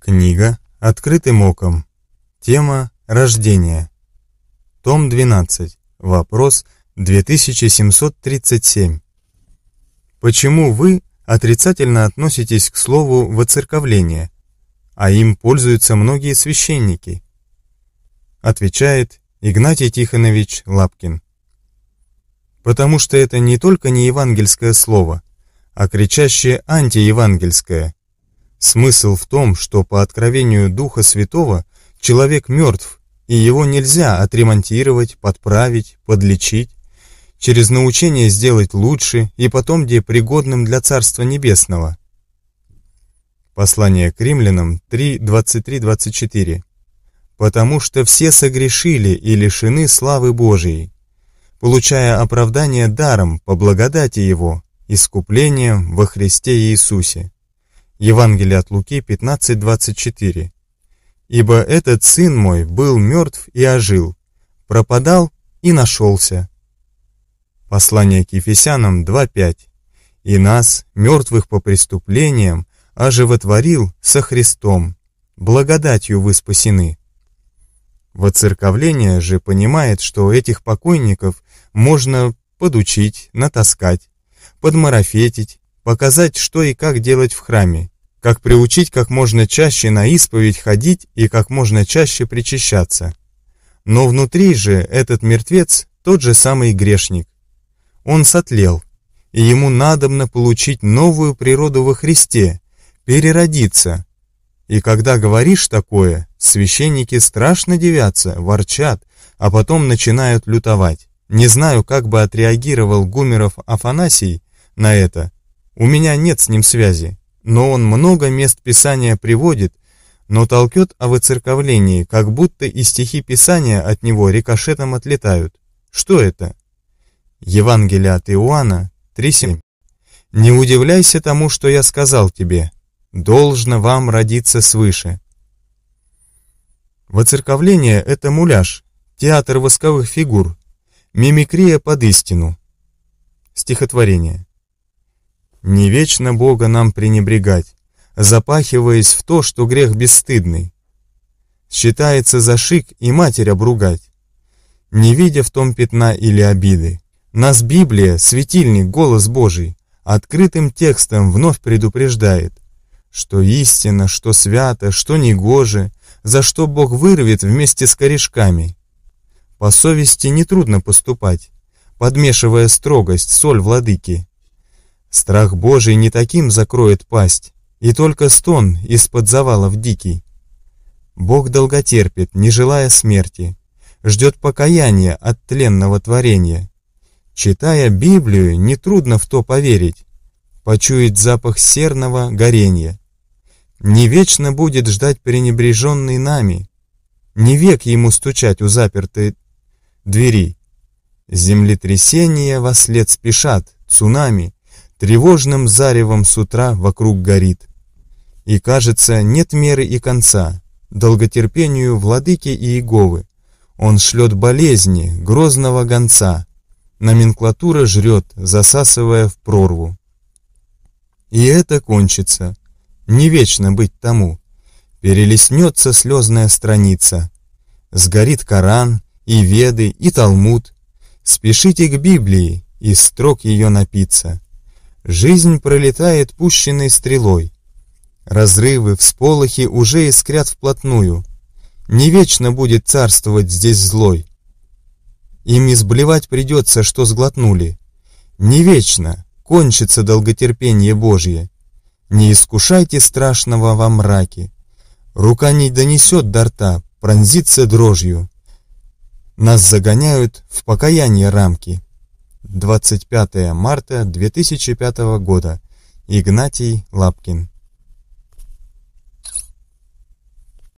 Книга «Открытым оком». Тема «Рождение». Том 12. Вопрос 2737. Почему вы отрицательно относитесь к слову «воцерковление», а им пользуются многие священники? Отвечает Игнатий Тихонович Лапкин. Потому что это не только не евангельское слово, а кричащее антиевангельское, Смысл в том, что по откровению Духа Святого человек мертв, и его нельзя отремонтировать, подправить, подлечить, через научение сделать лучше и потом где пригодным для Царства Небесного. Послание к римлянам 3.23-24 «Потому что все согрешили и лишены славы Божией, получая оправдание даром по благодати Его, искуплением во Христе Иисусе». Евангелие от Луки 15:24. Ибо этот сын мой был мертв и ожил, пропадал и нашелся. Послание к Ефесянам 2:5. И нас, мертвых по преступлениям, оживотворил со Христом, благодатью вы спасены. Воцерковление же понимает, что этих покойников можно подучить, натаскать, подмарафетить, показать, что и как делать в храме, как приучить как можно чаще на исповедь ходить и как можно чаще причащаться. Но внутри же этот мертвец тот же самый грешник. Он сотлел, и ему надобно получить новую природу во Христе, переродиться. И когда говоришь такое, священники страшно дивятся, ворчат, а потом начинают лютовать. Не знаю, как бы отреагировал Гумеров Афанасий на это, у меня нет с ним связи, но он много мест Писания приводит, но толкет о выцерковлении, как будто и стихи Писания от него рикошетом отлетают. Что это? Евангелие от Иоанна 3.7 «Не удивляйся тому, что я сказал тебе, должно вам родиться свыше». Воцерковление — это муляж, театр восковых фигур, мимикрия под истину. Стихотворение. Не вечно Бога нам пренебрегать, запахиваясь в то, что грех бесстыдный. Считается за шик и матерь обругать, не видя в том пятна или обиды. Нас Библия, светильник, голос Божий, открытым текстом вновь предупреждает, что истина, что свято, что негоже, за что Бог вырвет вместе с корешками. По совести нетрудно поступать, подмешивая строгость, соль владыки – Страх Божий не таким закроет пасть, и только стон из-под завалов дикий. Бог долготерпит, не желая смерти, ждет покаяния от тленного творения. Читая Библию, нетрудно в то поверить, Почует запах серного горения. Не вечно будет ждать пренебреженный нами, не век ему стучать у запертой двери. Землетрясения во след спешат, цунами — тревожным заревом с утра вокруг горит. И кажется, нет меры и конца, долготерпению владыки Иеговы. Он шлет болезни, грозного гонца. Номенклатура жрет, засасывая в прорву. И это кончится. Не вечно быть тому. Перелеснется слезная страница. Сгорит Коран, и Веды, и Талмуд. Спешите к Библии и строк ее напиться. Жизнь пролетает пущенной стрелой. Разрывы, всполохи уже искрят вплотную. Не вечно будет царствовать здесь злой. Им изблевать придется, что сглотнули. Не вечно кончится долготерпение Божье. Не искушайте страшного во мраке. Рука не донесет до рта, пронзится дрожью. Нас загоняют в покаяние рамки. 25 марта 2005 года. Игнатий Лапкин.